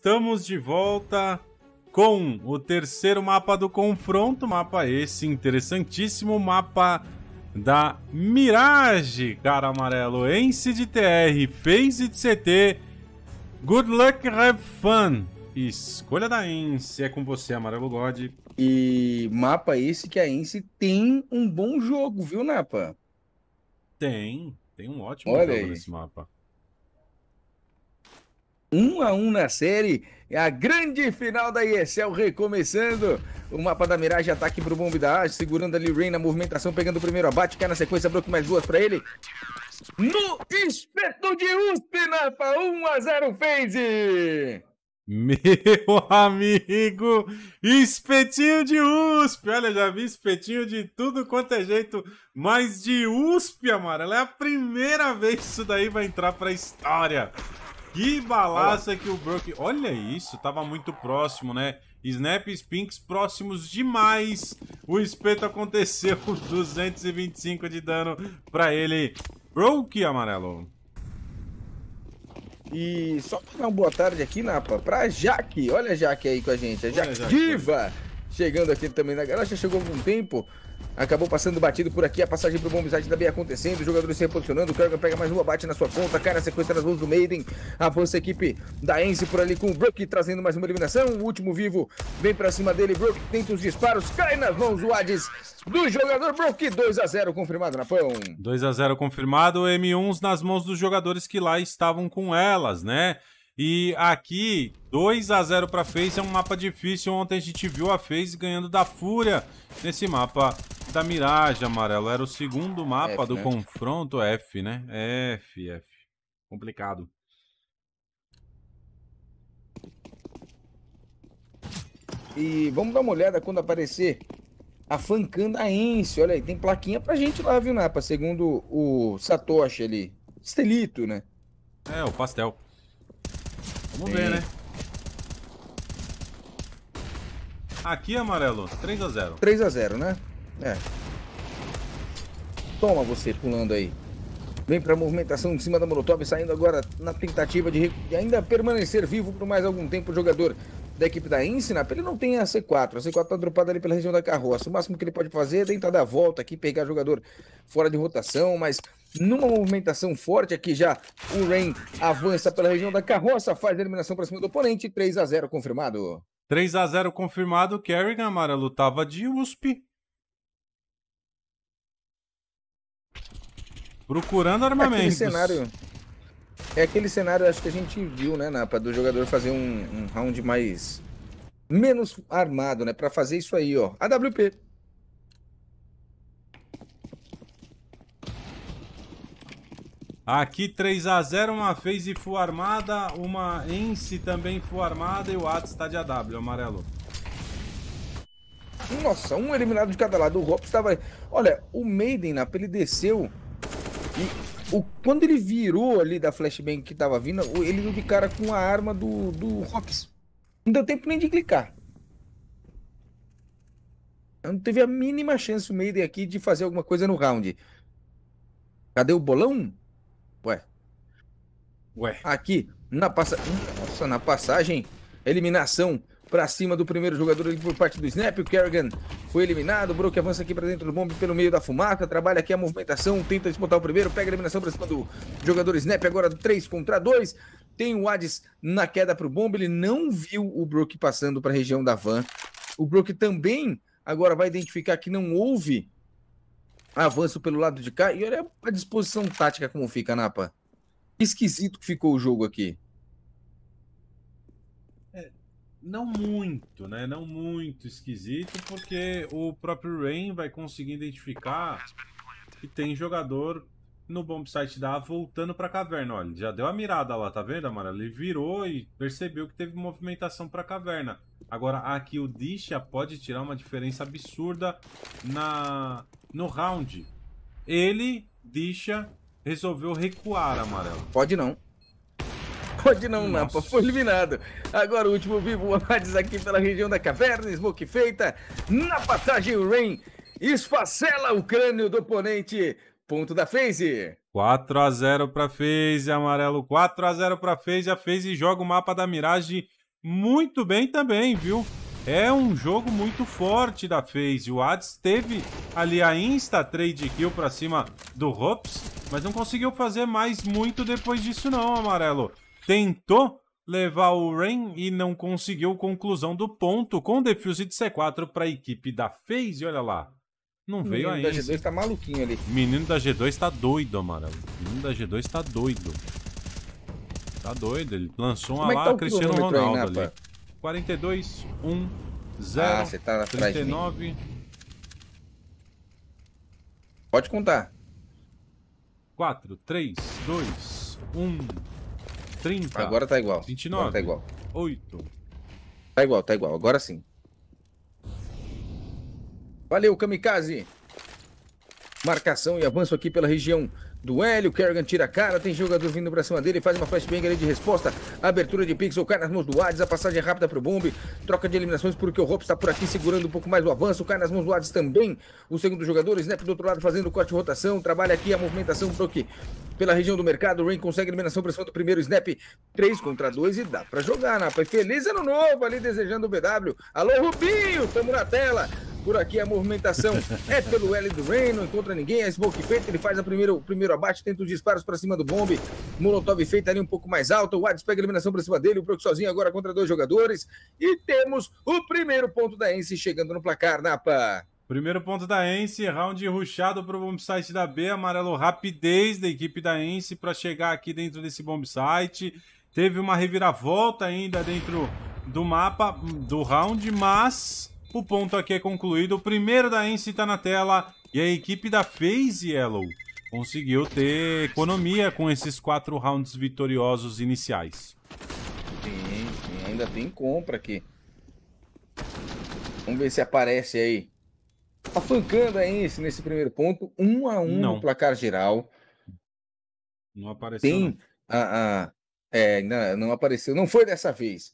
estamos de volta com o terceiro mapa do confronto, mapa esse interessantíssimo, mapa da Mirage, cara amarelo, Ence de TR, Phase de CT, Good Luck Have Fun, escolha da Ence, é com você amarelo God. E mapa esse que a Ence tem um bom jogo, viu Napa? Tem, tem um ótimo Olha jogo aí. nesse mapa. Um a um na série, é a grande final da ESL recomeçando. O mapa da miragem, ataque pro bombe da Age, segurando ali o Rain na movimentação, pegando o primeiro abate, cai na sequência, Brook mais duas para ele. No espeto de USP, Napa, 1 a 0 fez! Meu amigo, espetinho de USP! Olha, já vi espetinho de tudo quanto é jeito, mas de USP, Amarela, é a primeira vez que isso daí vai entrar pra história. Que balaça que o Brook. Olha isso, tava muito próximo, né? Snap e Spinks próximos demais. O espeto aconteceu. 225 de dano pra ele. Brook amarelo. E só pra dar uma boa tarde aqui, Napa, pra Jaque. Olha a Jaque aí com a gente. A Jaque Diva chegando aqui também na garagem. Chegou algum tempo. Acabou passando batido por aqui, a passagem pro Bombizade também acontecendo, os jogadores se reposicionando, o Kergan pega mais uma, bate na sua conta, na sequência nas mãos do Maiden, avança a equipe da Ence por ali com o Brook, trazendo mais uma eliminação, o último vivo vem pra cima dele, Brook tenta os disparos, cai nas mãos o Hades do jogador Brook, 2x0 confirmado, Napão. 2x0 confirmado, M1s nas mãos dos jogadores que lá estavam com elas, né? E aqui, 2 a 0 para FaZe, é um mapa difícil. Ontem a gente viu a FaZe ganhando da Fúria nesse mapa da Mirage, amarelo. Era o segundo mapa F, do né? confronto, F, né? F, F. Complicado. E vamos dar uma olhada quando aparecer a Fancandaense. Olha aí, tem plaquinha pra gente lá, viu, Napa? Segundo o Satoshi ali. Estelito, né? É, o pastel. Vamos Sim. ver, né? Aqui, amarelo, 3x0. 3x0, né? É. Toma você pulando aí. Vem para a movimentação em cima da Molotov, saindo agora na tentativa de, de ainda permanecer vivo por mais algum tempo o jogador da equipe da Ensinap. Ele não tem a C4, a C4 está dropada ali pela região da carroça. O máximo que ele pode fazer é tentar dar a volta aqui, pegar jogador fora de rotação, mas numa movimentação forte aqui já. O Rain avança pela região da carroça, faz a eliminação para cima do oponente. 3 a 0 confirmado. 3 a 0 confirmado. Kerrigan Amara lutava de USP. Procurando armamentos. Aquele cenário, é aquele cenário, acho que a gente viu, né, Napa, do jogador fazer um, um round mais. menos armado, né, para fazer isso aí, ó. AWP. Aqui 3x0, uma phase full armada, uma Ence também full armada e o Atos está de AW, amarelo. Nossa, um eliminado de cada lado. O Hop estava. Olha, o Maiden Napa, ele desceu. E o... quando ele virou ali da flashbang que tava vindo, ele viu de cara com a arma do, do Hops. Não deu tempo nem de clicar. Não teve a mínima chance o Maiden aqui de fazer alguma coisa no round. Cadê o bolão? Ué. Ué. Aqui, na, passa... Nossa, na passagem, eliminação para cima do primeiro jogador ali por parte do Snap. O Kerrigan foi eliminado. O Brook avança aqui para dentro do bombe pelo meio da fumaça. Trabalha aqui a movimentação. Tenta desmontar o primeiro. Pega a eliminação para cima do jogador Snap. Agora 3 contra 2. Tem o Hades na queda para o bombe. Ele não viu o Brook passando para a região da van. O Brook também agora vai identificar que não houve avanço pelo lado de cá. E olha a disposição tática como fica, Napa. Esquisito que ficou o jogo aqui. É, não muito, né? Não muito esquisito, porque o próprio Rain vai conseguir identificar que tem jogador no bomb site da A voltando pra caverna. Olha, já deu a mirada lá, tá vendo, Amara? Ele virou e percebeu que teve movimentação pra caverna. Agora, aqui o Disha pode tirar uma diferença absurda na, no round, ele, Disha, resolveu recuar, amarelo. Pode não. Pode não, Nossa. Napa. Foi eliminado. Agora o último vivo, o Amades aqui pela região da caverna. Smoke feita. Na passagem, o Rain esfacela o crânio do oponente. Ponto da FaZe. 4 a 0 para FaZe, amarelo. 4 a 0 para FaZe. A FaZe joga o mapa da Mirage muito bem também, viu? É um jogo muito forte da FaZe. O Hades teve ali a insta-trade kill pra cima do Hops, mas não conseguiu fazer mais muito depois disso não, Amarelo. Tentou levar o Rain e não conseguiu conclusão do ponto com o defuse de C4 para equipe da FaZe, olha lá. Não veio ainda. O menino da G2 tá maluquinho ali. menino da G2 tá doido, amarelo. O menino da G2 tá doido. Tá doido, ele lançou uma Como é tá lá tá Cristiano Ronaldo aí, né, ali. Pá? 42, 1, 0, ah, você tá atrás 39. Pode contar. 4, 3, 2, 1, 30. Agora tá igual. 29. Agora tá igual. 8. Tá igual, tá igual. Agora sim. Valeu, Kamikaze. Marcação e avanço aqui pela região. Do Hélio, Kerrigan tira a cara, tem jogador vindo pra cima dele, faz uma flashbang ali de resposta, abertura de pixel, cai nas mãos do Hades, a passagem é rápida pro Bomb, troca de eliminações porque o Hope está por aqui segurando um pouco mais o avanço, cai nas mãos do Hades também, o segundo jogador, Snap do outro lado fazendo corte e rotação, trabalha aqui a movimentação troque pela região do mercado, O Rain consegue eliminação pra cima do primeiro Snap, 3 contra 2 e dá pra jogar, né? feliz ano novo ali desejando o BW, alô Rubinho, tamo na tela, por aqui a movimentação é pelo L do Rain, não encontra ninguém. A Smoke feita, ele faz a primeiro, o primeiro abate, tenta os disparos para cima do bombe. Molotov feita ali um pouco mais alto. O Hades pega a eliminação para cima dele. O Brook sozinho agora contra dois jogadores. E temos o primeiro ponto da Ence chegando no placar, Napa. Primeiro ponto da Ence, round ruxado para o bombsite da B, amarelo rapidez da equipe da Ence para chegar aqui dentro desse bombsite. Teve uma reviravolta ainda dentro do mapa do round, mas o ponto aqui é concluído. O primeiro da Ence está na tela. E a equipe da FaZe Yellow conseguiu ter economia com esses quatro rounds vitoriosos iniciais. Sim, sim. Ainda tem compra aqui. Vamos ver se aparece aí. Tá flancando a Ence nesse primeiro ponto. Um a um Não. no placar geral. Não apareceu. Tem não. é, não, não, apareceu, não foi dessa vez.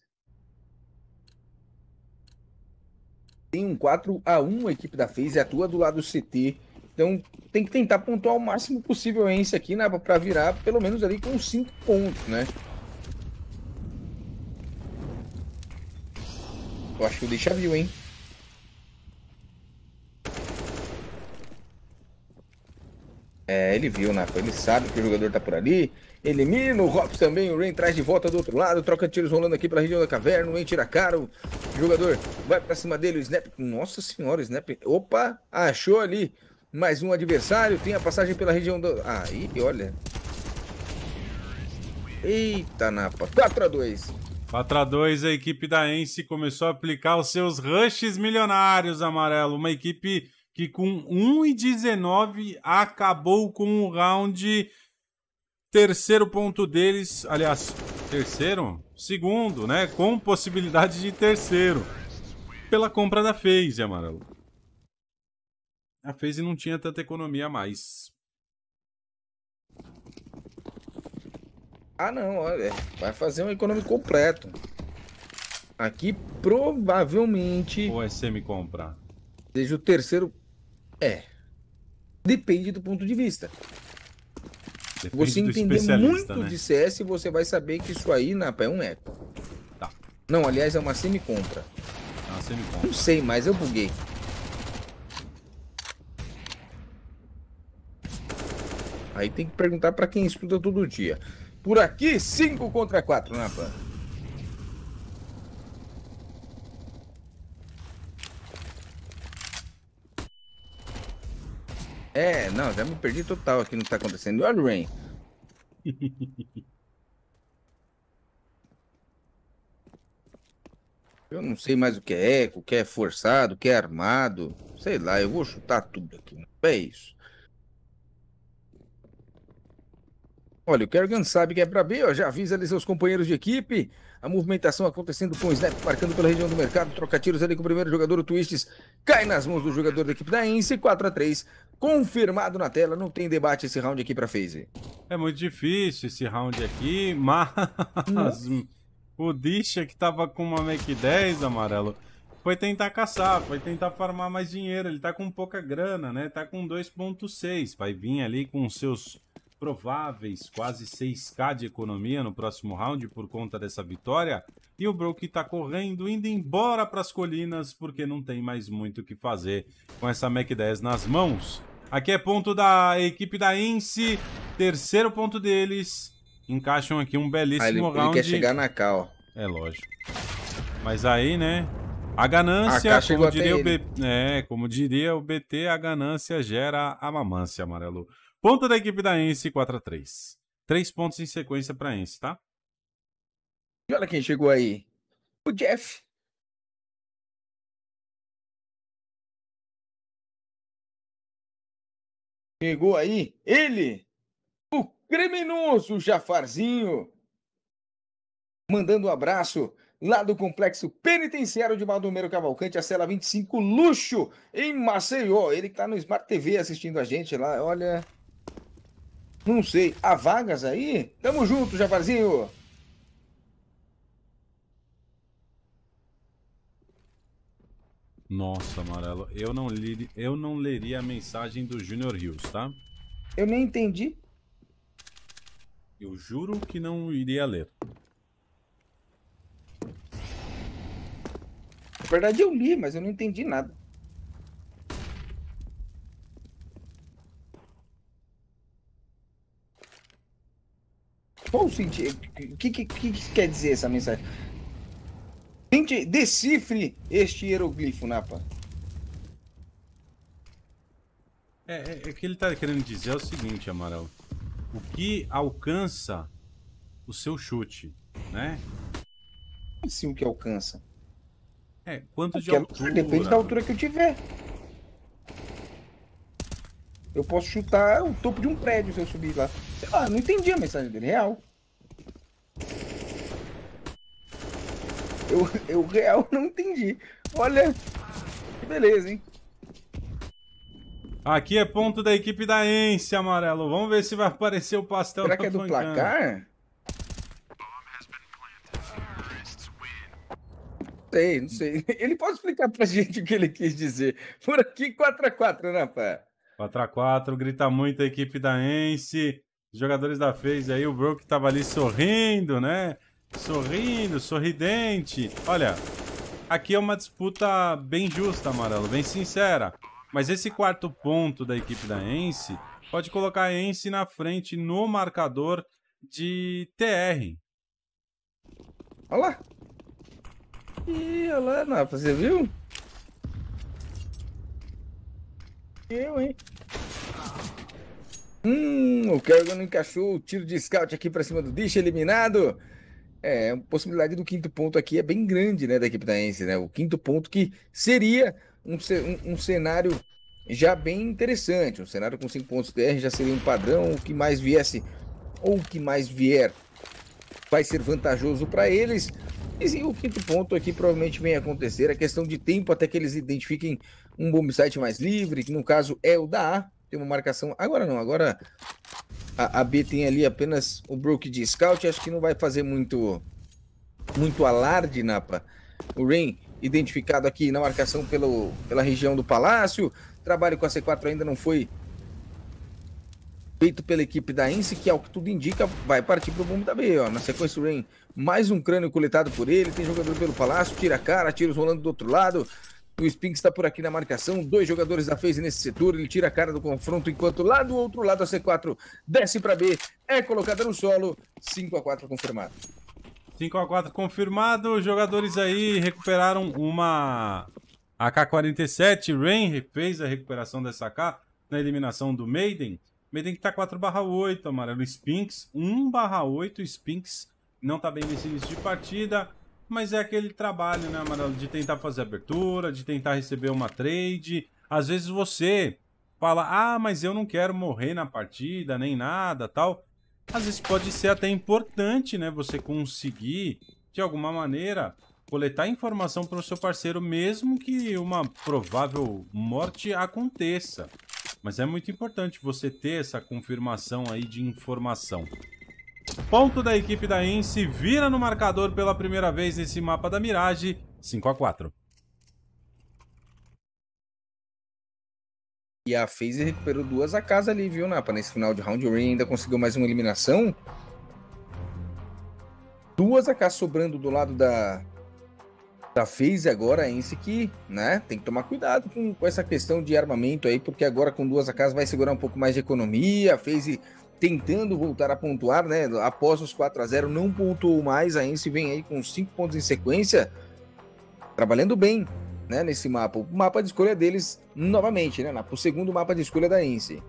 tem um 4 a 1 a equipe da FaZe atua do lado do CT. Então tem que tentar pontuar o máximo possível esse aqui, né? Pra virar pelo menos ali com 5 pontos, né? Eu acho que o deixa viu, hein? É, ele viu, Napa. Né? Ele sabe que o jogador tá por ali elimina. O Hops também, o Rain traz de volta do outro lado. Troca tiros rolando aqui pela região da caverna. O Rain tira caro. O jogador vai pra cima dele. O Snap. Nossa senhora, o Snap. Opa, achou ali mais um adversário. Tem a passagem pela região do. Aí, olha. Eita, Napa. 4x2. 4x2, a equipe da Ence começou a aplicar os seus rushes milionários, amarelo. Uma equipe que com 1 e 19 acabou com o round terceiro ponto deles, aliás, terceiro? Segundo, né? Com possibilidade de terceiro. Pela compra da FaZe, amarelo. A FaZe não tinha tanta economia mais. Ah, não, olha. É, vai fazer um econômico completo. Aqui, provavelmente... O é SM comprar. Seja o terceiro... É. Depende do ponto de vista. Depende você entender muito né? de CS, você vai saber que isso aí Napa, é um eco. Tá. Não, aliás, é uma semi-compra. É uma semi-compra. Não sei, mas eu buguei. Aí tem que perguntar para quem estuda todo dia. Por aqui, 5 contra 4 Napa. banda. É, não, já me perdi total aqui no que tá acontecendo. Olha o Rain. Eu não sei mais o que é eco, o que é forçado, o que é armado. Sei lá, eu vou chutar tudo aqui. É isso. Olha, o Kerrigan sabe que é para B, ó, já avisa ali seus companheiros de equipe. A movimentação acontecendo com o Snap marcando pela região do mercado. Troca tiros ali com o primeiro jogador, o Twists cai nas mãos do jogador da equipe da Ence. 4 a 3 confirmado na tela. Não tem debate esse round aqui para FaZe. É muito difícil esse round aqui, mas Nossa. o Disha que tava com uma Mac 10 amarelo foi tentar caçar, foi tentar farmar mais dinheiro. Ele tá com pouca grana, né? Tá com 2.6, vai vir ali com seus prováveis quase 6k de economia no próximo round por conta dessa vitória. E o Broke tá correndo, indo embora para as colinas, porque não tem mais muito o que fazer com essa Mac 10 nas mãos. Aqui é ponto da equipe da Ince, terceiro ponto deles. Encaixam aqui um belíssimo ah, ele, round. Ele quer chegar na K, ó. É lógico. Mas aí, né, a ganância, a é, como, diria o B... é, como diria o BT, a ganância gera a mamância, amarelo. Ponto da equipe da Ence, 4 x 3. Três pontos em sequência para Ence, tá? E olha quem chegou aí. O Jeff. Chegou aí ele, o criminoso Jafarzinho, mandando um abraço lá do Complexo Penitenciário de Baldomero Cavalcante, a cela 25 Luxo, em Maceió. Ele que tá no Smart TV assistindo a gente lá, olha. Não sei, há vagas aí? Tamo junto, Jafarzinho! Nossa, amarelo. Eu não, li, eu não leria a mensagem do Junior Hills, tá? Eu nem entendi. Eu juro que não iria ler. Na verdade, eu li, mas eu não entendi nada. Qual o sentido? O que, que, que, que quer dizer essa mensagem? Gente, decifre este hieroglifo, Napa. É, é, é, que ele está querendo dizer é o seguinte, Amaral. O que alcança o seu chute, né? Assim, o que alcança? É, quanto de é- altura? Depende da altura que eu tiver. Eu posso chutar o topo de um prédio se eu subir lá. Sei lá, não entendi a mensagem dele, real. Eu, eu real não entendi. Olha, que beleza, hein? Aqui é ponto da equipe da Ence, amarelo. Vamos ver se vai aparecer o pastel Será que é do pancana. placar? sei, não sei. Ele pode explicar pra gente o que ele quis dizer. Por aqui, 4x4, né, pá? 4x4, grita muito a equipe da Ence. Os jogadores da FaZe aí, o Broke tava ali sorrindo, né? Sorrindo, sorridente. Olha, aqui é uma disputa bem justa, Amarelo, bem sincera. Mas esse quarto ponto da equipe da Ence pode colocar a Ence na frente no marcador de TR. Olha lá. Ih, olha lá, Napa, você viu? Eu, hein? Hum, o Kerrigan encaixou o tiro de scout aqui pra cima do Dish, eliminado. É, a possibilidade do quinto ponto aqui é bem grande, né, da equipe da Ence, né? O quinto ponto que seria um, um, um cenário já bem interessante, um cenário com cinco pontos TR já seria um padrão, o que mais viesse ou o que mais vier vai ser vantajoso para eles. E sim, o quinto ponto aqui provavelmente vem acontecer, a questão de tempo até que eles identifiquem um bombsite mais livre, que no caso é o da A, tem uma marcação, agora não, agora a, a B tem ali apenas o Brook de Scout. Acho que não vai fazer muito, muito alarde, Napa. O Rain identificado aqui na marcação pelo, pela região do Palácio. Trabalho com a C4 ainda não foi feito pela equipe da Ince, que ao que tudo indica vai partir para o bombe da B. Ó. Na sequência, o Rain, mais um crânio coletado por ele. Tem jogador pelo Palácio, tira a cara, tira os rolando do outro lado. O Spinks está por aqui na marcação, dois jogadores da FaZe nesse setor, ele tira a cara do confronto, enquanto lá do outro lado a C4 desce para B, é colocada no solo, 5 a 4 confirmado. 5 a 4 confirmado, os jogadores aí recuperaram uma AK-47, Rain fez a recuperação dessa AK na eliminação do Maiden. Maiden que tá 4 8, amarelo Spinks, 1 8, Spinks não tá bem nesse início de partida. Mas é aquele trabalho, né, Amarelo? De tentar fazer abertura, de tentar receber uma trade. Às vezes você fala, ah, mas eu não quero morrer na partida, nem nada, tal. Às vezes pode ser até importante, né, você conseguir, de alguma maneira, coletar informação para o seu parceiro, mesmo que uma provável morte aconteça. Mas é muito importante você ter essa confirmação aí de informação. Ponto da equipe da Ence vira no marcador pela primeira vez nesse mapa da Mirage, 5 a 4 E a FaZe recuperou duas a casa ali, viu, Napa? Nesse final de round, o Rain ainda conseguiu mais uma eliminação. Duas a casa sobrando do lado da, da FaZe agora, a Ence que, né, tem que tomar cuidado com, com, essa questão de armamento aí, porque agora com duas a casa vai segurar um pouco mais de economia, a FaZe tentando voltar a pontuar, né? Após os 4 a 0 não pontuou mais, a Ence vem aí com 5 pontos em sequência, trabalhando bem, né, nesse mapa. O mapa de escolha deles novamente, né, o segundo mapa de escolha da Ence.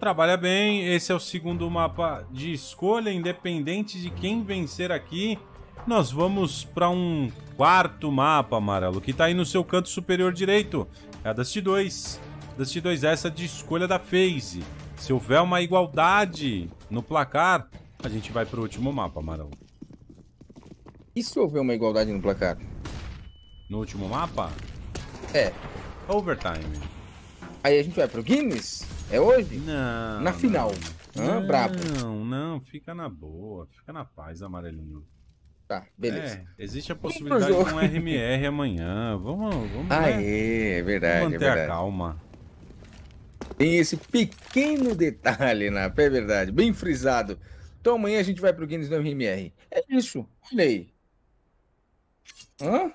Trabalha bem, esse é o segundo mapa de escolha, independente de quem vencer aqui. Nós vamos para um quarto mapa, amarelo, que está aí no seu canto superior direito. É a Dust 2. Dust 2 essa de escolha da FaZe. Se houver uma igualdade no placar, a gente vai pro último mapa, Marão. E se houver uma igualdade no placar? No último mapa? É. Overtime. Aí a gente vai pro Guinness? É hoje? Não. Na final. Não, ah, brabo. Não, não, fica na boa. Fica na paz, amarelinho. Tá, beleza. É, existe a possibilidade de um RMR amanhã. Vamos, vamos. Né? Aê, né? é, verdade. Vamos manter é verdade. a calma. Tem esse pequeno detalhe na né? é verdade, bem frisado. Então amanhã a gente vai pro Guinness no RMR. É isso, olha aí. Hã?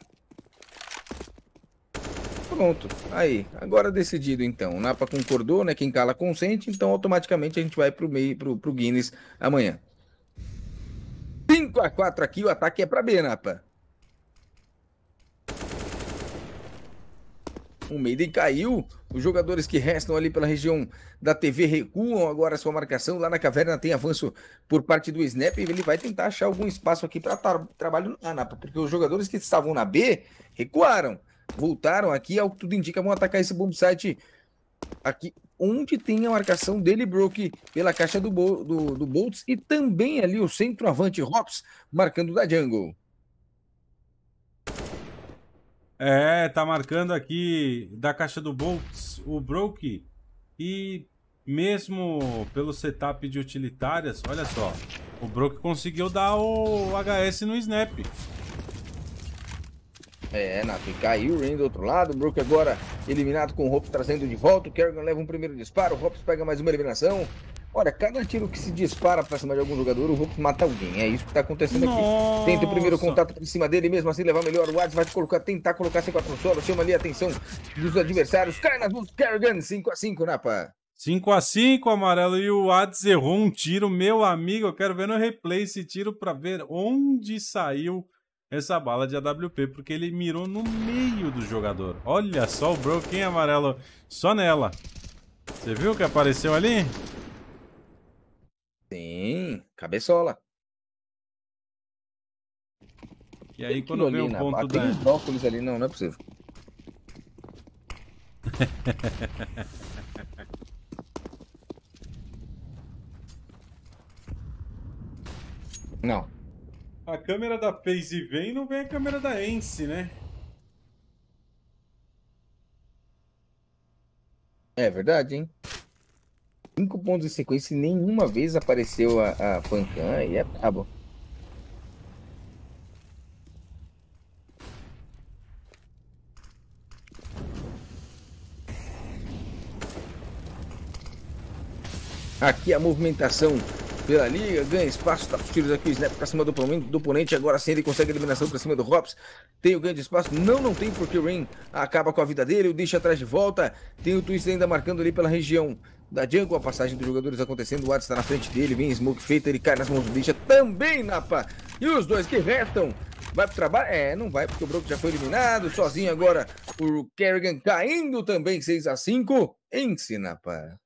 Pronto, aí. Agora decidido então. O Napa concordou, né? Quem cala consente, então automaticamente a gente vai pro meio, pro, pro Guinness amanhã. 5 a 4 aqui, o ataque é para B, Napa. O Meiden caiu. Os jogadores que restam ali pela região da TV recuam agora a sua marcação. Lá na caverna tem avanço por parte do Snap. Ele vai tentar achar algum espaço aqui para trabalho na Anapa porque os jogadores que estavam na B recuaram, voltaram aqui. Ao que tudo indica, vão atacar esse bombsite site aqui onde tem a marcação dele, Brook, pela caixa do, Bo do, do Boltz e também ali o centroavante Hops marcando da Jungle. É, tá marcando aqui da caixa do Boltz o Broke. E mesmo pelo setup de utilitárias, olha só. O Broke conseguiu dar o HS no Snap. É, Nath, caiu o Rain do outro lado. O Brook agora eliminado com o Hops trazendo de volta. O Kerrigan leva um primeiro disparo. O Hops pega mais uma eliminação. Olha, cada tiro que se dispara pra cima de algum jogador, o Hulk mata alguém. É isso que tá acontecendo Nossa. aqui. Tenta o primeiro contato em cima dele, mesmo assim levar melhor. O Ades vai colocar, tentar colocar C4 no solo. Chama ali a atenção dos adversários. Cai nas mãos do Kerrigan. 5x5, Napa. 5x5, amarelo. E o Ades errou um tiro. Meu amigo, eu quero ver no replay esse tiro pra ver onde saiu essa bala de AWP, porque ele mirou no meio do jogador. Olha só o Broken amarelo só nela. Você viu o que apareceu ali? Cabeçola. E aí, quando vê o né? ponto da... Aquele brócolis ali, não, não é possível. não. A câmera da Phase vem não vem a câmera da Ence, né? É verdade, hein? 5 pontos de sequência e nenhuma vez apareceu a, a Pancan e é brabo. Aqui a movimentação pela liga, ganha espaço, tá os tiros aqui, o snap pra cima do oponente, do oponente, agora sim ele consegue a eliminação pra cima do Hobbs, tem o ganho de espaço, não, não tem porque o Rain acaba com a vida dele, o deixa atrás de volta, tem o Twist ainda marcando ali pela região da jungle, a passagem dos jogadores acontecendo, o Watt está na frente dele, vem smoke feita, ele cai nas mãos do bicha também, Napa. E os dois que restam, vai pro trabalho? É, não vai, porque o Broco já foi eliminado, sozinho agora, o Kerrigan caindo também, 6 a 5 em Napa.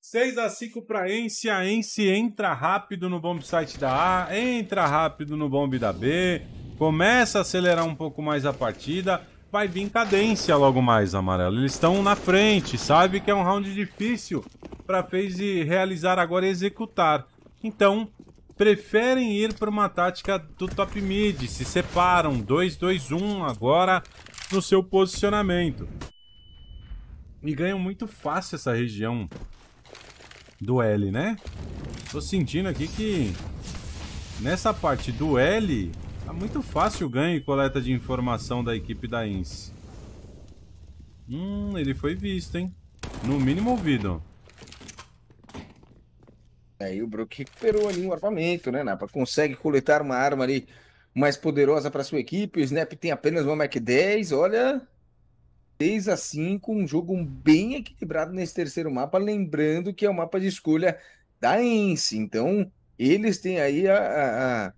Seis a 5 para Ence, a Ence entra rápido no bomb site da A, entra rápido no bomb da B, começa a acelerar um pouco mais a partida vai vir cadência logo mais, amarelo. Eles estão na frente, sabe que é um round difícil para FaZe realizar agora e executar. Então, preferem ir para uma tática do top mid, se separam 2-2-1 agora no seu posicionamento. E ganham muito fácil essa região do L, né? Tô sentindo aqui que nessa parte do L Tá muito fácil o ganho e coleta de informação da equipe da Ins. Hum, ele foi visto, hein? No mínimo ouvido. Aí é, o Brook recuperou ali um armamento, né, Napa? Consegue coletar uma arma ali mais poderosa para sua equipe. O Snap tem apenas uma Mac 10, olha... 6 a 5, um jogo bem equilibrado nesse terceiro mapa, lembrando que é o mapa de escolha da ENSE. Então, eles têm aí a, a, a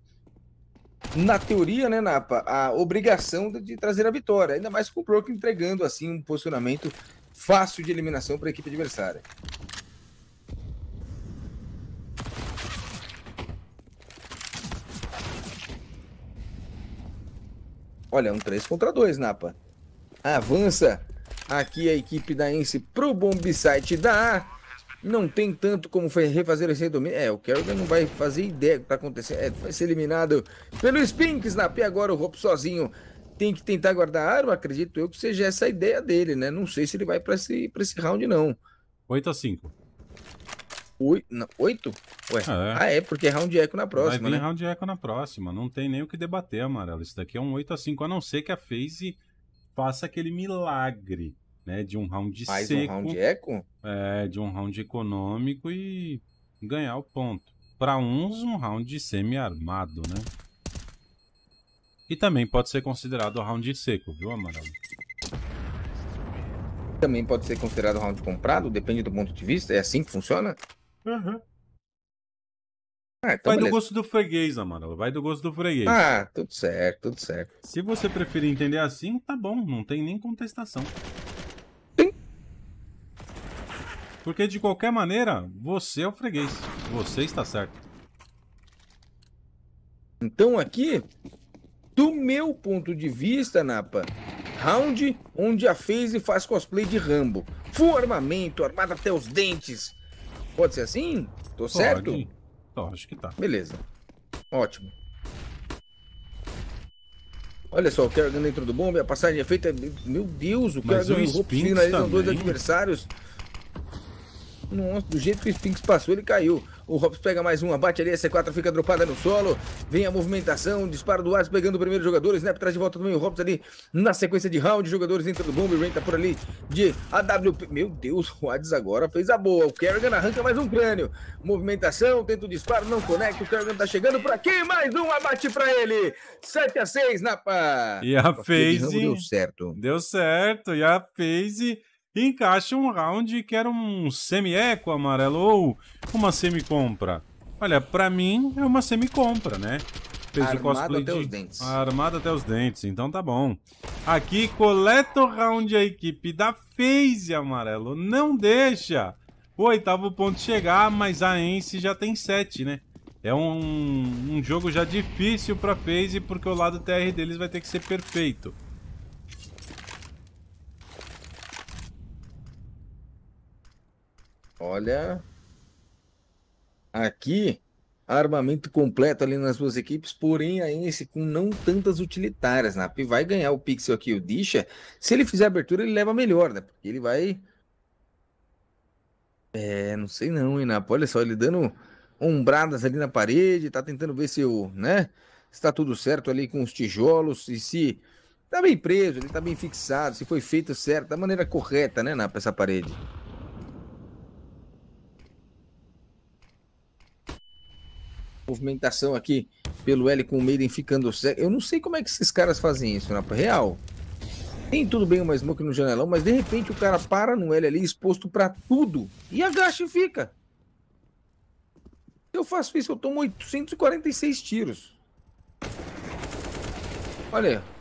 na teoria, né, Napa, a obrigação de trazer a vitória, ainda mais com o Broken entregando assim um posicionamento fácil de eliminação para a equipe adversária. Olha, um 3 contra 2, Napa. Avança aqui a equipe da Ence pro bomb site da A não tem tanto como refazer esse domínio. É, o Kerrigan não vai fazer ideia do que tá acontecendo. É, vai ser eliminado pelo Spinks na pia agora, o Hop sozinho. Tem que tentar guardar a arma, acredito eu que seja essa a ideia dele, né? Não sei se ele vai para esse, pra esse round, não. 8 a 5. 8? Ué, ah, é. ah, é, porque é round eco na próxima. Vai vir né? round eco na próxima. Não tem nem o que debater, amarelo. Isso daqui é um 8 a 5 a não ser que a FaZe faça aquele milagre né? De um round Mais seco. Mais um round eco? É, de um round econômico e ganhar o ponto. Para uns, um round semi-armado, né? E também pode ser considerado round seco, viu, Amaral? Também pode ser considerado round comprado, depende do ponto de vista. É assim que funciona? Uhum. Ah, então Vai beleza. do gosto do freguês, Amaral. Vai do gosto do freguês. Ah, tudo certo, tudo certo. Se você preferir entender assim, tá bom. Não tem nem contestação. Porque de qualquer maneira, você é o freguês. Você está certo. Então aqui, do meu ponto de vista, Napa, round onde a FaZe faz cosplay de Rambo. Full armamento, armado até os dentes. Pode ser assim? Tô Pode. certo? Tô, acho que tá. Beleza. Ótimo. Olha só, o Kerrigan dentro do bombe, a passagem é feita. Meu Deus, o Kerrigan roubou finalizando dois adversários. Nossa, do jeito que o Spinks passou, ele caiu. O Hobbs pega mais uma, bate ali, a C4 fica dropada no solo. Vem a movimentação, disparo do Ars pegando o primeiro jogador. Snap traz de volta também o Hobbs ali na sequência de round. Jogadores dentro do bomb, Rain tá por ali de AWP. Meu Deus, o Ades agora fez a boa. O Kerrigan arranca mais um crânio. Movimentação, tenta o disparo, não conecta. O Kerrigan tá chegando por aqui, mais um abate pra ele. 7 a 6 na E a, a phase. Deu certo. Deu certo, e a phase encaixa um round que era um semi-eco amarelo ou uma semi-compra. Olha, pra mim é uma semi-compra, né? Fez armado o cosplay até de... os dentes. Armado até os dentes, então tá bom. Aqui coleta o round a equipe da FaZe amarelo, não deixa o oitavo ponto chegar, mas a Ence já tem sete, né? É um, um jogo já difícil pra FaZe porque o lado TR deles vai ter que ser perfeito. Olha. Aqui, armamento completo ali nas duas equipes, porém a esse com não tantas utilitárias, né? vai ganhar o Pixel aqui, o Disha. Se ele fizer abertura, ele leva melhor, né? Porque ele vai. É, não sei não, hein, Nap? Olha só, ele dando ombradas ali na parede, tá tentando ver se o, né? Se tá tudo certo ali com os tijolos e se tá bem preso, ele tá bem fixado, se foi feito certo, da maneira correta, né, Nap? essa parede. movimentação aqui pelo L com o Maiden ficando cego. Eu não sei como é que esses caras fazem isso, na real. Tem tudo bem uma smoke no janelão, mas de repente o cara para no L ali, exposto para tudo, e agacha e fica. Se eu faço isso, eu tomo 846 tiros. Olha aí.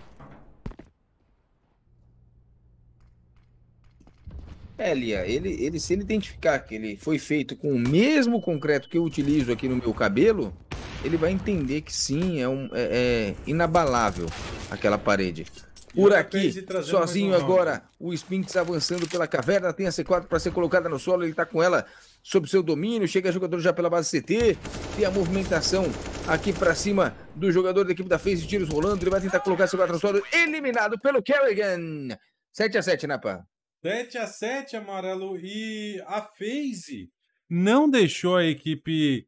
É, Lia, ele, ele, se ele identificar que ele foi feito com o mesmo concreto que eu utilizo aqui no meu cabelo, ele vai entender que sim, é, um, é, é inabalável aquela parede. Por aqui, sozinho agora, o Spinks avançando pela caverna, tem a C4 para ser colocada no solo, ele está com ela sob seu domínio, chega jogador já pela base CT, tem a movimentação aqui para cima do jogador da equipe da Face, tiros rolando, ele vai tentar colocar a C4 no solo, eliminado pelo Kerrigan. 7 a 7 Napa. 7 a 7 amarelo. E a Phase não deixou a equipe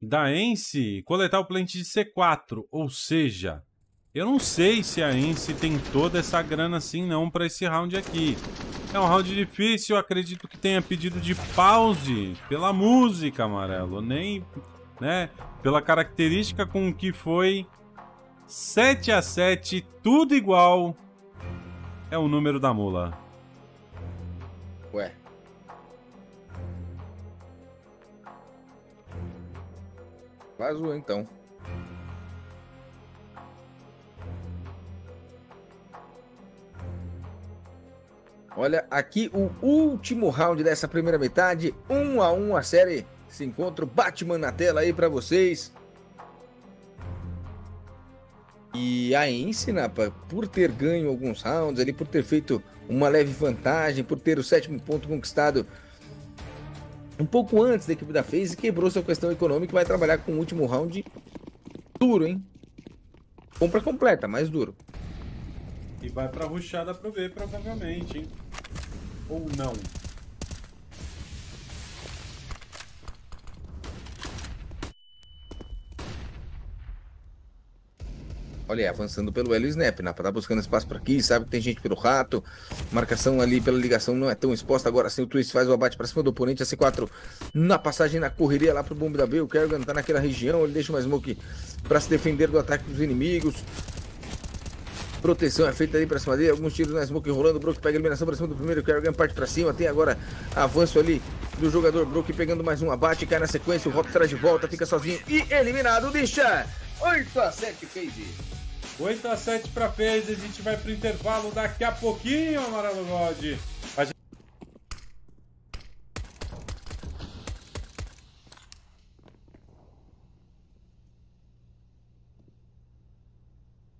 da Ence coletar o plant de C4. Ou seja, eu não sei se a Ence tem toda essa grana assim não para esse round aqui. É um round difícil, acredito que tenha pedido de pause pela música, amarelo. Nem, né, pela característica com que foi 7 a 7 tudo igual. É o número da mula. Ué. Vazou então. Olha aqui o último round dessa primeira metade, um a um a série. Se encontra o Batman na tela aí para vocês. E a Ence, Napa, né, por ter ganho alguns rounds ali, por ter feito uma leve vantagem, por ter o sétimo ponto conquistado um pouco antes da equipe da FaZe, quebrou sua questão econômica e vai trabalhar com o último round duro, hein? Compra completa, mais duro. E vai pra ruxada pro ver provavelmente, hein? Ou não. Olha aí, avançando pelo Hélio Snap, na né? parada tá buscando espaço por aqui, sabe que tem gente pelo rato. Marcação ali pela ligação não é tão exposta. Agora sim, o Twist faz o abate para cima do oponente. A C4 na passagem, na correria lá pro bombe da B. O Kerrigan tá naquela região, ele deixa uma smoke para se defender do ataque dos inimigos. Proteção é feita ali para cima dele, alguns tiros na smoke rolando. O Brook pega a eliminação para cima do primeiro. O Kerrigan parte para cima. Tem agora avanço ali do jogador Brook pegando mais um abate. Cai na sequência, o Rock traz de volta, fica sozinho e eliminado. Deixa! 8 a 7 Fade. 8 a 7 para Fade, a gente vai pro intervalo daqui a pouquinho, Amarelo God.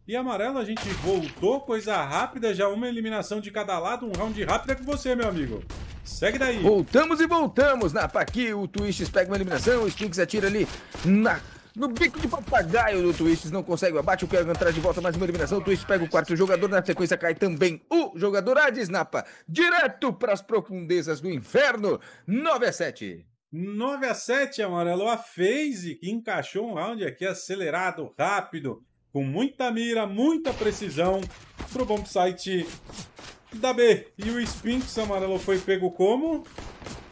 E amarelo, a gente voltou, coisa rápida, já uma eliminação de cada lado, um round rápido é com você, meu amigo. Segue daí. Voltamos e voltamos. Na Paqui, o Twist pega uma eliminação, o Stinks atira ali na no bico de papagaio do Twist. Não consegue abate. O Kerrigan traz de volta mais uma eliminação. O Twist pega o quarto jogador. Na sequência cai também o jogador a Adesnapa. Direto para as profundezas do inferno. 9 a 7. 9 a 7, amarelo. A FaZe que encaixou um round aqui acelerado, rápido, com muita mira, muita precisão pro bom site da B. E o Spinks, amarelo, foi pego como?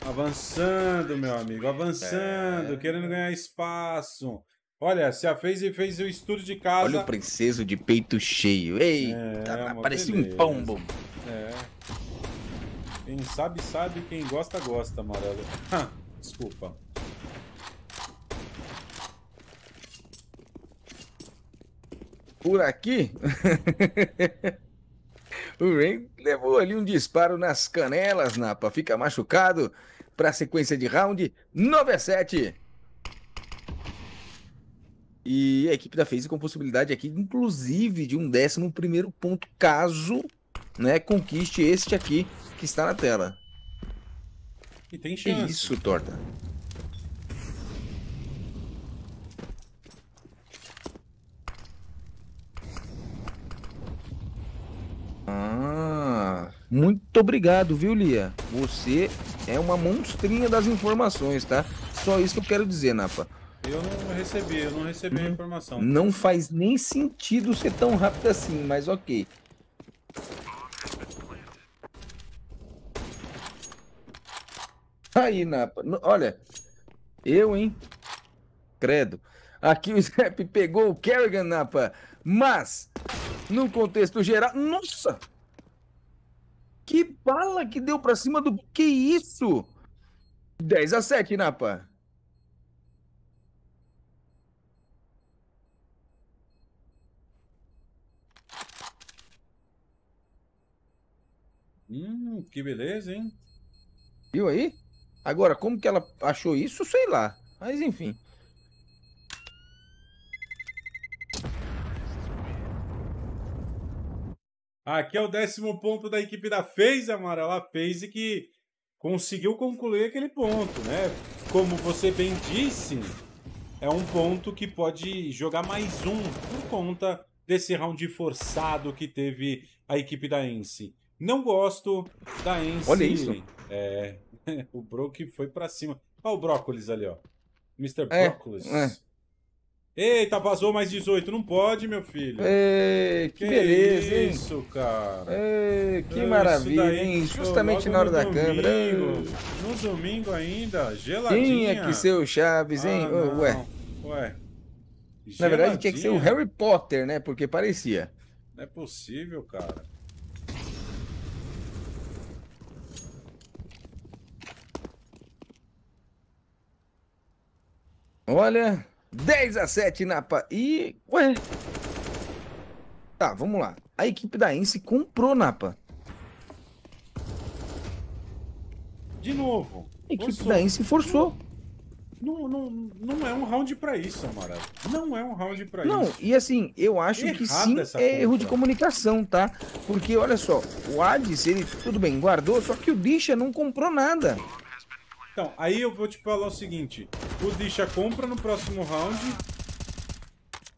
Avançando, meu amigo, avançando, é... querendo ganhar espaço. Olha, se a fez e fez o estudo de casa. Olha o princeso de peito cheio. Ei, é, tá parecia um pombo. É. Quem sabe, sabe. Quem gosta, gosta, amarelo. Ah, desculpa. Por aqui? o Rain levou ali um disparo nas canelas, Napa. Fica machucado para a sequência de round 9 a 7. E a equipe da FaZe com possibilidade aqui, inclusive, de um 11 ponto, caso né, conquiste este aqui que está na tela. E tem é chance. É isso, torta. Ah, muito obrigado, viu, Lia? Você é uma monstrinha das informações, tá? Só isso que eu quero dizer, Napa. Eu não recebi, eu não recebi hum. a uhum. informação. Não faz nem sentido ser tão rápido assim, mas ok. Aí, Napa. Olha, eu, hein? Credo. Aqui o Snap pegou o Kerrigan, Napa. Mas, no contexto geral... Nossa! Que bala que deu pra cima do... Que isso? 10 a 7, Napa. Hum, que beleza, hein? Viu aí? Agora, como que ela achou isso, sei lá. Mas enfim. Aqui é o décimo ponto da equipe da FaZe, Amaral. A FaZe que conseguiu concluir aquele ponto, né? Como você bem disse, é um ponto que pode jogar mais um por conta desse round forçado que teve a equipe da Ence. Não gosto da Ence. Olha isso. É. o Broke foi pra cima. Olha o brócolis ali, ó. Mr. É, brócolis. É. Eita, vazou mais 18. Não pode, meu filho. Ei, que, que beleza, hein? isso, cara. Ei, que é, maravilha, daí, hein? Justamente na hora da domingo, câmera. No domingo ainda, geladinha. Tinha que ser o Chaves, hein? Ah, ué. Ué. Geladinha. Na verdade, tinha que ser o Harry Potter, né? Porque parecia. Não é possível, cara. Olha, 10 a 7 Napa. E. Ué. Tá, vamos lá. A equipe da Ence comprou Napa. De novo. A equipe forçou. da Ence forçou. Não, não, não é um round para isso, Amaral. Não é um round para isso. Não, e assim, eu acho que sim é conta. erro de comunicação, tá? Porque olha só, o Hades, ele, tudo bem, guardou, só que o Bicha não comprou nada. Então, aí eu vou te falar o seguinte. O Disha compra no próximo round.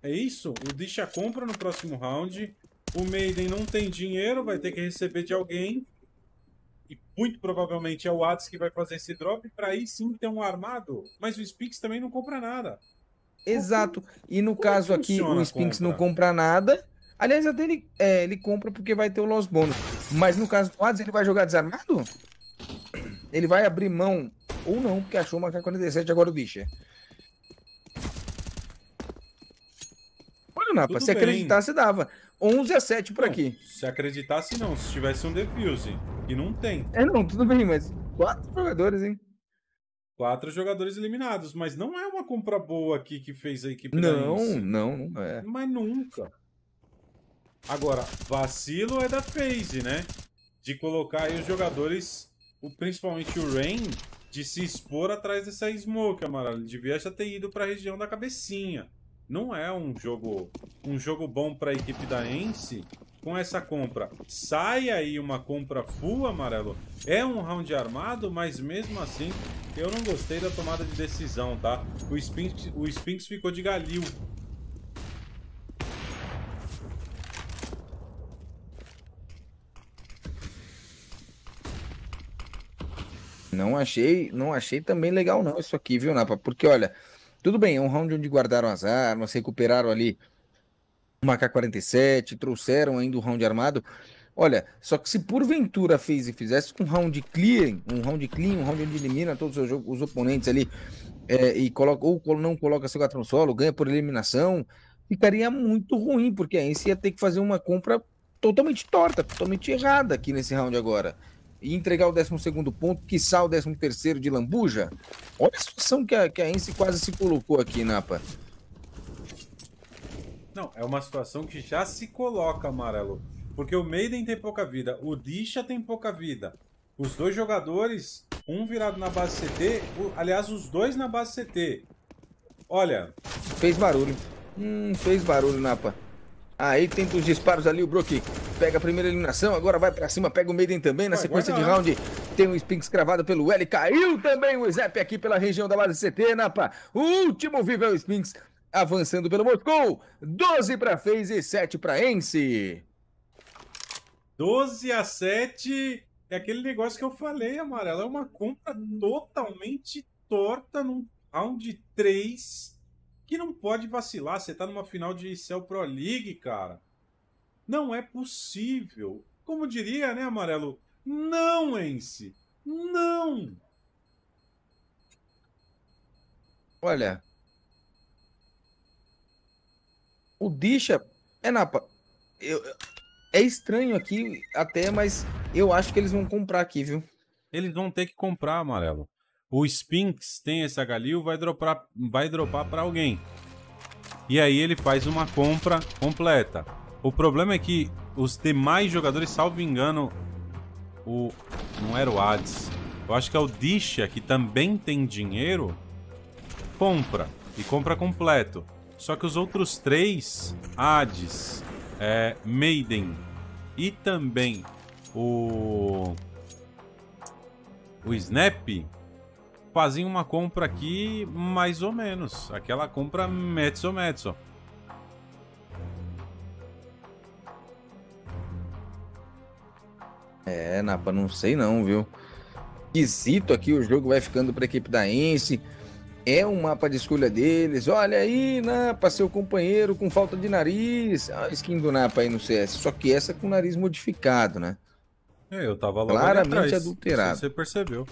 É isso? O Disha compra no próximo round. O Maiden não tem dinheiro, vai ter que receber de alguém. E muito provavelmente é o Hades que vai fazer esse drop para aí sim ter um armado. Mas o Spinks também não compra nada. Exato. E no Como caso aqui, o Spinks compra? não compra nada. Aliás, até ele, é, ele compra porque vai ter o Los Bônus. Mas no caso do Hades, ele vai jogar desarmado? Ele vai abrir mão ou não, porque achou uma K-47 agora o bicho. É. Olha, Napa, se acreditasse dava. 11 a 7 por não, aqui. Se acreditasse não, se tivesse um defuse. E não tem. É não, tudo bem, mas quatro jogadores, hein? Quatro jogadores eliminados, mas não é uma compra boa aqui que fez a equipe Não, não, não é. Mas nunca. Agora, vacilo é da FaZe, né? De colocar aí os jogadores, o, principalmente o Rain, de se expor atrás dessa smoke, Amarelo. Ele devia já ter ido para a região da cabecinha. Não é um jogo um jogo bom para a equipe da Ence com essa compra. Sai aí uma compra full, amarelo. É um round armado, mas mesmo assim eu não gostei da tomada de decisão, tá? O Spinks, o Spinks ficou de galil. Não achei, não achei também legal não isso aqui, viu, Napa? Porque olha, tudo bem, é um round onde guardaram as armas, recuperaram ali o K-47, trouxeram ainda o um round armado. Olha, só que se porventura fez e fizesse um round clean um round clean, um round onde elimina todos os, os oponentes ali é, e coloca ou não coloca seu gato no solo, ganha por eliminação, ficaria muito ruim, porque aí você ia ter que fazer uma compra totalmente torta, totalmente errada aqui nesse round agora e entregar o 12 ponto, quiçá o 13 de lambuja? Olha a situação que a, que a Ence quase se colocou aqui, Napa. Não, é uma situação que já se coloca, Amarelo. Porque o Maiden tem pouca vida, o Disha tem pouca vida. Os dois jogadores, um virado na base CT, aliás, os dois na base CT. Olha. Fez barulho. Hum, fez barulho, Napa. Aí tenta os disparos ali, o Brook Pega a primeira eliminação, agora vai pra cima, pega o Maiden também na vai, sequência vai de round. Tem o Spinks cravado pelo L, caiu também o Zep aqui pela região da base CT, Napa. O último vive é o Spinks avançando pelo Moscou. 12 para FaZe e 7 para Ence. 12 a 7 é aquele negócio que eu falei, Amarelo. É uma compra totalmente torta num round 3 que não pode vacilar. Você tá numa final de Cell Pro League, cara. Não é possível. Como diria, né, Amarelo? Não, Ence! Não! Olha. O Disha. É, é Napa. Eu, é estranho aqui até, mas eu acho que eles vão comprar aqui, viu? Eles vão ter que comprar, Amarelo. O Sphinx tem esse Galil, vai dropar, vai dropar para alguém. E aí ele faz uma compra completa. O problema é que os demais jogadores, salvo engano, o não era o Hades. Eu acho que é o Disha, que também tem dinheiro, compra. E compra completo. Só que os outros três, Hades, é, Maiden e também o... O Snap, fazem uma compra aqui mais ou menos. Aquela compra mezzo-mezzo. É, Napa, não sei não, viu? Esquisito aqui, o jogo vai ficando para a equipe da Ence. É um mapa de escolha deles. Olha aí, Napa, seu companheiro com falta de nariz. A skin do Napa aí no CS. Só que essa com o nariz modificado, né? É, eu tava lá Claramente atrás, adulterado. Você percebeu.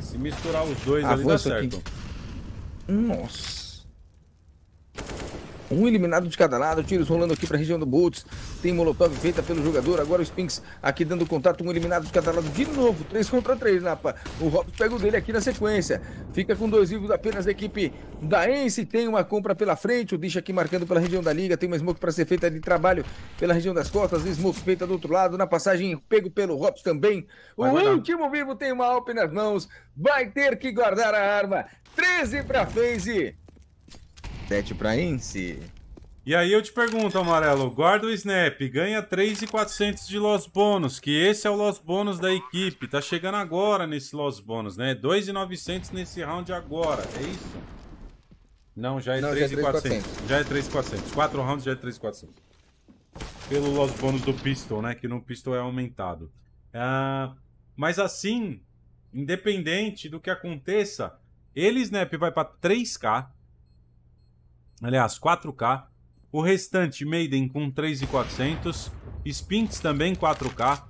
Se misturar os dois ali dá certo. Aqui. Nossa. Um eliminado de cada lado, tiros rolando aqui para a região do Boltz. Tem Molotov feita pelo jogador. Agora o Spinks aqui dando contato. Um eliminado de cada lado de novo. 3 contra 3, Napa. O hops pega o dele aqui na sequência. Fica com dois vivos apenas a equipe da Ence. Tem uma compra pela frente. O Dish aqui marcando pela região da liga. Tem uma smoke para ser feita de trabalho pela região das costas. Smoke feita do outro lado. Na passagem, pego pelo hops também. O vai, último vivo tem uma Alp nas mãos. Vai ter que guardar a arma. 13 para Phase. Tete praense. E aí eu te pergunto, Amarelo, guarda o snap, ganha 3,400 de loss bônus, que esse é o loss bônus da equipe. Tá chegando agora nesse loss bônus, né? 2,900 nesse round agora, é isso? Não, já é 3,400. Já é 3,400. 4 é rounds já é 3,400. Pelo loss bônus do pistol, né? Que no pistol é aumentado. Ah, mas assim, independente do que aconteça, ele snap vai para 3k, aliás, 4K. O restante, Maiden com 3,400. Spinks também 4K.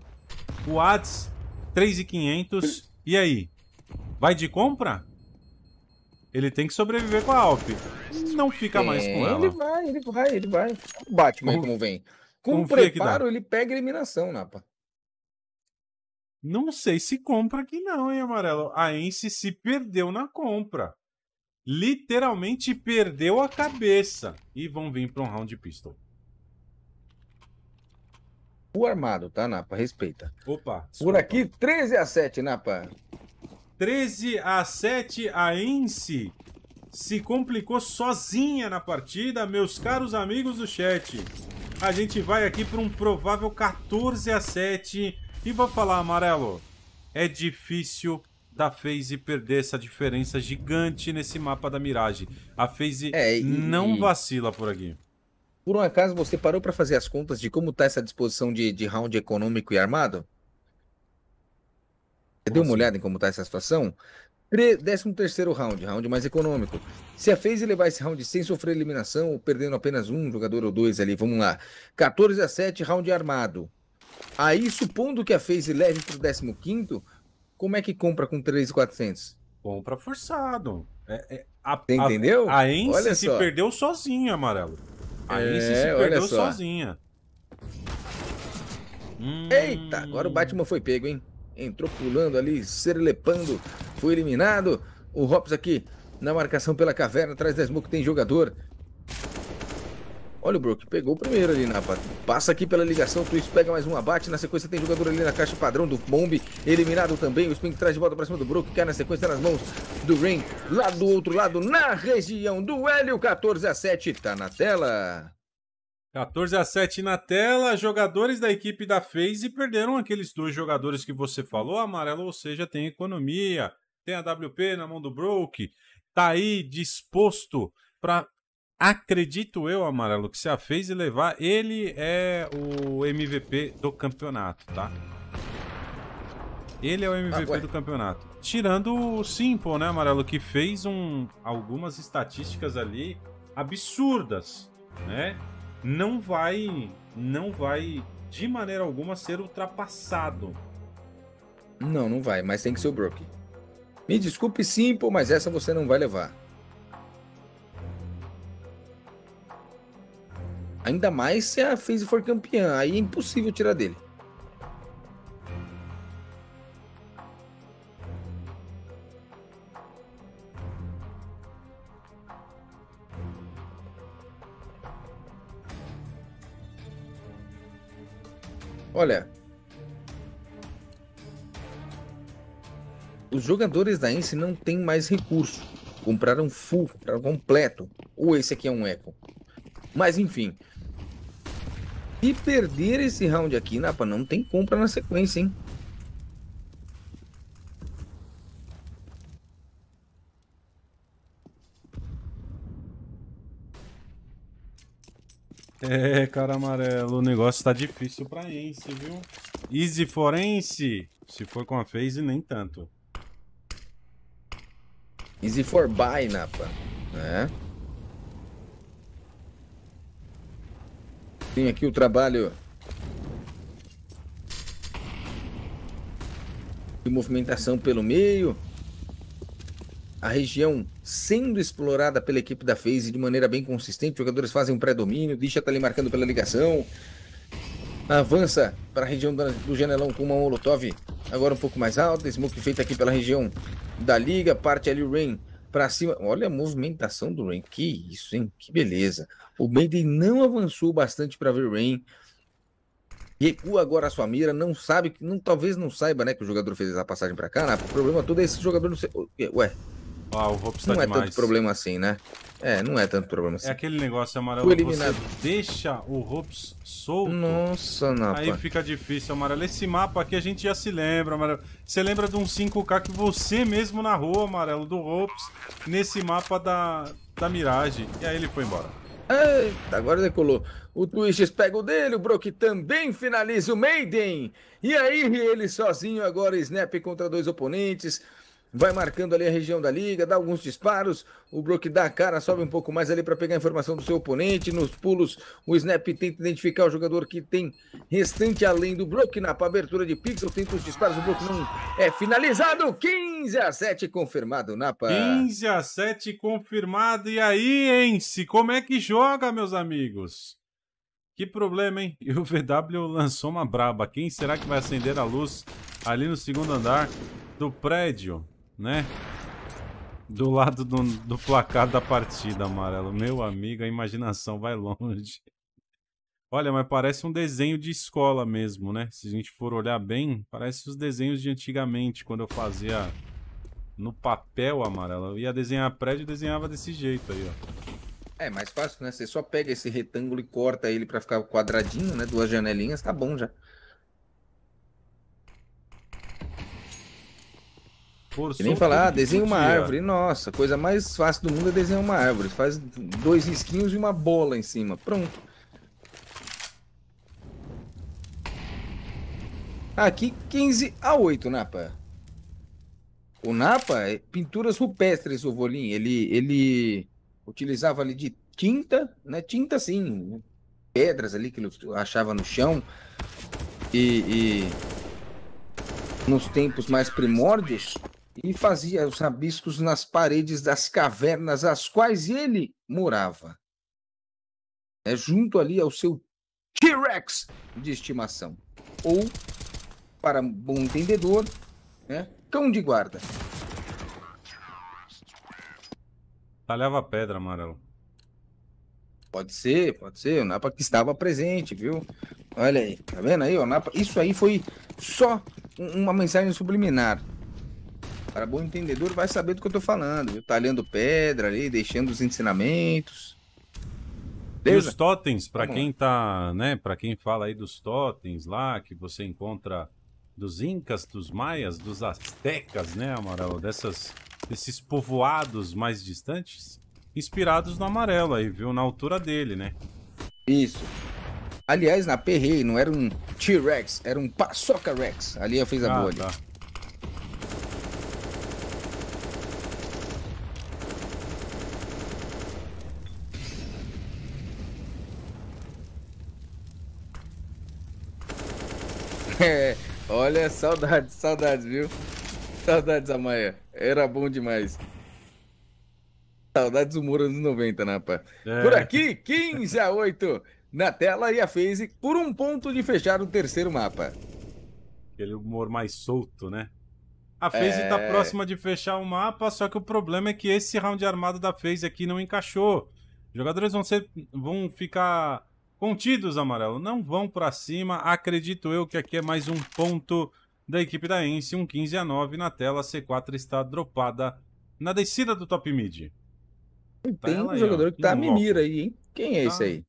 O Ads, 3,500. E aí? Vai de compra? Ele tem que sobreviver com a Alp. Não fica mais com é, ela. Ele vai, ele vai, ele vai. Batman como, como vem. Com o preparo, ele pega eliminação, Napa. Não sei se compra aqui não, hein, Amarelo? A Ence se perdeu na compra literalmente perdeu a cabeça. E vão vir para um round pistol. O armado, tá, Napa? Respeita. Opa. Desculpa. Por aqui, 13 a 7, Napa. 13 a 7, a Ence se complicou sozinha na partida, meus caros amigos do chat. A gente vai aqui para um provável 14 a 7 e vou falar, Amarelo, é difícil da FaZe perder essa diferença gigante nesse mapa da Mirage. A FaZe é, e... não vacila por aqui. Por um acaso, você parou para fazer as contas de como tá essa disposição de, de round econômico e armado? Você deu uma assim? olhada em como tá essa situação? 13 terceiro round, round mais econômico. Se a FaZe levar esse round sem sofrer eliminação, ou perdendo apenas um jogador ou dois ali, vamos lá. 14 a 7, round armado. Aí, supondo que a FaZe leve pro 15 como é que compra com 3,400? Compra forçado. É, é, a, entendeu? A, a Ence olha se só. perdeu sozinha, amarelo. A é, Ence se perdeu sozinha. Hum. Eita, agora o Batman foi pego, hein? Entrou pulando ali, serlepando, foi eliminado. O Hops aqui na marcação pela caverna, atrás da Smoke tem jogador. Olha o Brook, pegou o primeiro ali na né, parte. Passa aqui pela ligação, o Twitch pega mais um abate. Na sequência tem jogador ali na caixa padrão do Bomb. Eliminado também, o Spink traz de volta pra cima do Brook. Cai na sequência nas mãos do Rain. Lá do outro lado, na região do Hélio, 14 a 7 tá na tela. 14 a 7 na tela, jogadores da equipe da FaZe perderam aqueles dois jogadores que você falou, amarelo, ou seja, tem economia, tem a WP na mão do Broke, tá aí disposto para acredito eu, Amarelo, que se a fez levar, ele é o MVP do campeonato, tá? Ele é o MVP ah, do campeonato. Tirando o Simple, né, Amarelo, que fez um, algumas estatísticas ali absurdas, né? Não vai, não vai de maneira alguma ser ultrapassado. Não, não vai, mas tem que ser o Brook. Me desculpe, Simple, mas essa você não vai levar. Ainda mais se a FaZe for campeã, aí é impossível tirar dele. Olha, os jogadores da Ence não têm mais recurso. Compraram full, compraram completo. Ou esse aqui é um eco. Mas enfim, se perder esse round aqui, Napa, não tem compra na sequência, hein? É, cara amarelo, o negócio tá difícil pra Ence, viu? Easy Forense! Se for com a phase, nem tanto. Easy for buy, Napa. Né? Tem aqui o trabalho de movimentação pelo meio. A região sendo explorada pela equipe da FaZe de maneira bem consistente. Os jogadores fazem um pré-domínio. Deixa tá ali marcando pela ligação. Avança para a região do janelão com uma Molotov agora um pouco mais alta. Smoke feita aqui pela região da liga. Parte ali o Rain para cima. Olha a movimentação do Rain. Que isso, hein? Que beleza. O Benden não avançou bastante para ver o Rain. Recua agora a sua mira, não sabe, não, talvez não saiba, né, que o jogador fez a passagem para cá, né? O problema todo é esse jogador não sei. Ué, ah, o tá não demais. é tanto problema assim, né? É, não é tanto problema assim. É aquele negócio amarelo que você deixa o Hops solto. Nossa, Napa. Aí fica difícil, amarelo. Esse mapa aqui a gente já se lembra, amarelo. Você lembra de um 5K que você mesmo na rua, amarelo, do Hops, nesse mapa da, da Mirage. E aí ele foi embora. Eita, agora decolou. O Twists pega o dele, o Brook também finaliza o Maiden. E aí ele sozinho agora, Snap contra dois oponentes vai marcando ali a região da liga, dá alguns disparos, o Brook dá a cara, sobe um pouco mais ali para pegar a informação do seu oponente, nos pulos o Snap tenta identificar o jogador que tem restante além do Brook, na abertura de pixel, tenta os disparos, o Brook não é finalizado, 15 a 7 confirmado, Napa. 15 a 7 confirmado, e aí, Ence, como é que joga, meus amigos? Que problema, hein? E o VW lançou uma braba, quem será que vai acender a luz ali no segundo andar do prédio? né? Do lado do, do placar da partida, amarelo. Meu amigo, a imaginação vai longe. Olha, mas parece um desenho de escola mesmo, né? Se a gente for olhar bem, parece os desenhos de antigamente, quando eu fazia no papel amarelo. Eu ia desenhar prédio e desenhava desse jeito aí, ó. É mais fácil, né? Você só pega esse retângulo e corta ele para ficar quadradinho, né? Duas janelinhas, tá bom já. Forçou e nem falar, ah, desenha uma árvore. Nossa, a coisa mais fácil do mundo é desenhar uma árvore. Faz dois risquinhos e uma bola em cima. Pronto. Aqui 15 a 8, Napa. O Napa é pinturas rupestres, o Volim. Ele, ele utilizava ali de tinta, né? Tinta sim, né? pedras ali que ele achava no chão. E, e nos tempos mais primórdios, e fazia os rabiscos nas paredes das cavernas às quais ele morava. É junto ali ao seu T-Rex de estimação. Ou, para bom entendedor, né, cão de guarda. Talhava pedra, amarelo. Pode ser, pode ser. O Napa que estava presente, viu? Olha aí, tá vendo aí? O Napa... Isso aí foi só uma mensagem subliminar. Para bom entendedor, vai saber do que eu estou falando. Viu? Talhando tá pedra ali, deixando os ensinamentos. Beleza? E os totens, para quem tá, né, para quem fala aí dos totens lá, que você encontra dos incas, dos maias, dos astecas, né, Amaral, dessas desses povoados mais distantes, inspirados no amarelo aí, viu, na altura dele, né? Isso. Aliás, na Perrei não era um T-Rex, era um Paçoca Rex. Ali eu fiz a ah, boa. Tá. olha, saudades, saudades, viu? Saudades, Amaya. Era bom demais. Saudades do Muro anos 90, né, É. Por aqui, 15 a 8 na tela e a FaZe por um ponto de fechar o terceiro mapa. Aquele humor mais solto, né? A FaZe tá é... tá próxima de fechar o mapa, só que o problema é que esse round armado da FaZe aqui não encaixou. Os jogadores vão, ser, vão ficar Contidos, amarelo, não vão para cima. Acredito eu que aqui é mais um ponto da equipe da Ence, um 15 a 9 na tela. A C4 está dropada na descida do top mid. tá tem um aí, jogador ó, que tá a mimir aí, hein? Quem é tá, esse aí?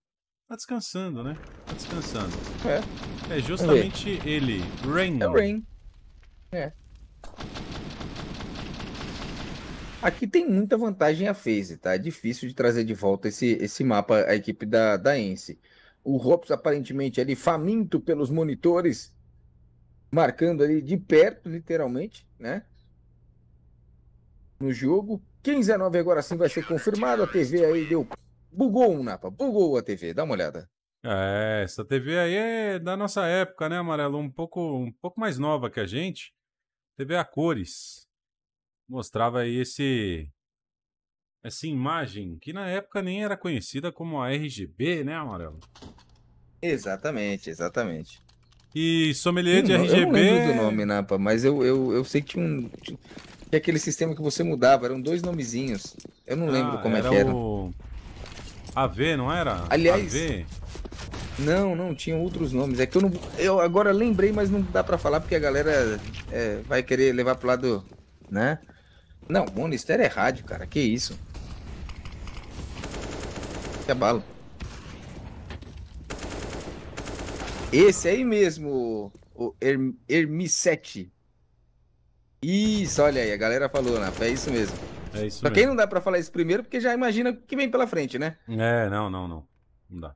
Tá descansando, né? Tá descansando. É. É justamente ele, Rain. É o Rain. É. Aqui tem muita vantagem a FaZe, tá? É difícil de trazer de volta esse, esse mapa, a equipe da, da Ence o Robson aparentemente ali faminto pelos monitores, marcando ali de perto, literalmente, né? No jogo. 15 a 9 agora sim vai ser confirmado. A TV aí deu. Bugou um Napa, bugou a TV, dá uma olhada. É, essa TV aí é da nossa época, né, Amarelo? Um pouco, um pouco mais nova que a gente. TV a cores. Mostrava aí esse essa imagem que na época nem era conhecida como a RGB, né, Amarelo? Exatamente, exatamente. E sommelier de eu RGB. Eu não lembro do nome, Napa, né, mas eu, eu, eu sei que tinha um. Tinha aquele sistema que você mudava, eram dois nomezinhos. Eu não ah, lembro como é era é que era. O... AV, não era? Aliás. AV. Não, não, tinham outros nomes. É que eu não. Eu agora lembrei, mas não dá para falar porque a galera é, vai querer levar pro lado. né? Não, Monister é rádio, cara. Que isso? que é bala. Esse aí mesmo, o Hermi Hermicete. Isso, olha aí, a galera falou, né? É isso mesmo. É isso Só mesmo. quem não dá pra falar isso primeiro, porque já imagina o que vem pela frente, né? É, não, não, não. Não dá.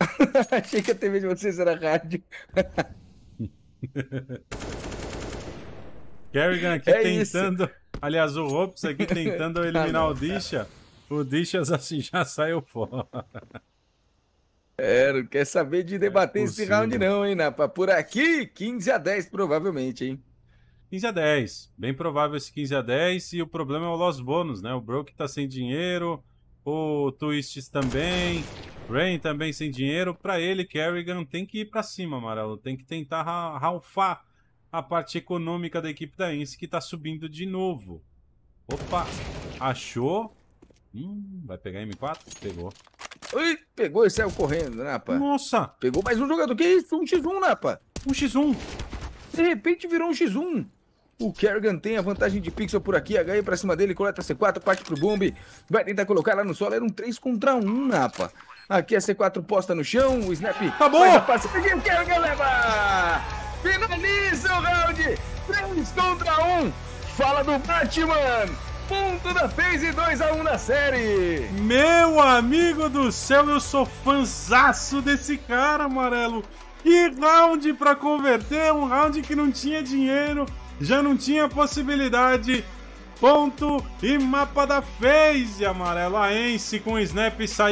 Achei que a TV de vocês era rádio. Kerrigan aqui é tentando. Isso. Aliás, o Ops aqui tentando ah, eliminar ah, não, o Disha. O Disha assim já saiu fora. É, não quer saber de debater é esse round, não, hein, Napa? Por aqui, 15 a 10, provavelmente, hein? 15 a 10. Bem provável esse 15 a 10. E o problema é o Los Bônus, né? O Broke tá sem dinheiro. O Twists também. Rain também sem dinheiro. Para ele, Kerrigan tem que ir para cima, Amarelo. Tem que tentar ra ralfar a parte econômica da equipe da Ence que está subindo de novo. Opa, achou. Hum, vai pegar M4? Pegou. Ui, pegou e saiu correndo, Napa. Né, Nossa! Pegou mais um jogador. Que isso? Um X1, Napa. Um né, X1. De repente virou um X1. O Kerrigan tem a vantagem de pixel por aqui. HE pra cima dele, coleta C4, parte pro bombe. Vai tentar colocar lá no solo. Era um 3 contra 1, Napa. Né, aqui a é C4 posta no chão. O Snap. Acabou! Faz a O Kerrigan leva! Finaliza o round! 3 contra 1! Fala do Batman! Ponto da Phase 2 a 1 na série! Meu amigo do céu, eu sou fanzaço desse cara, amarelo! E round para converter, um round que não tinha dinheiro, já não tinha possibilidade. Ponto e mapa da Phase, amarelo. A Ence com o snap saiu.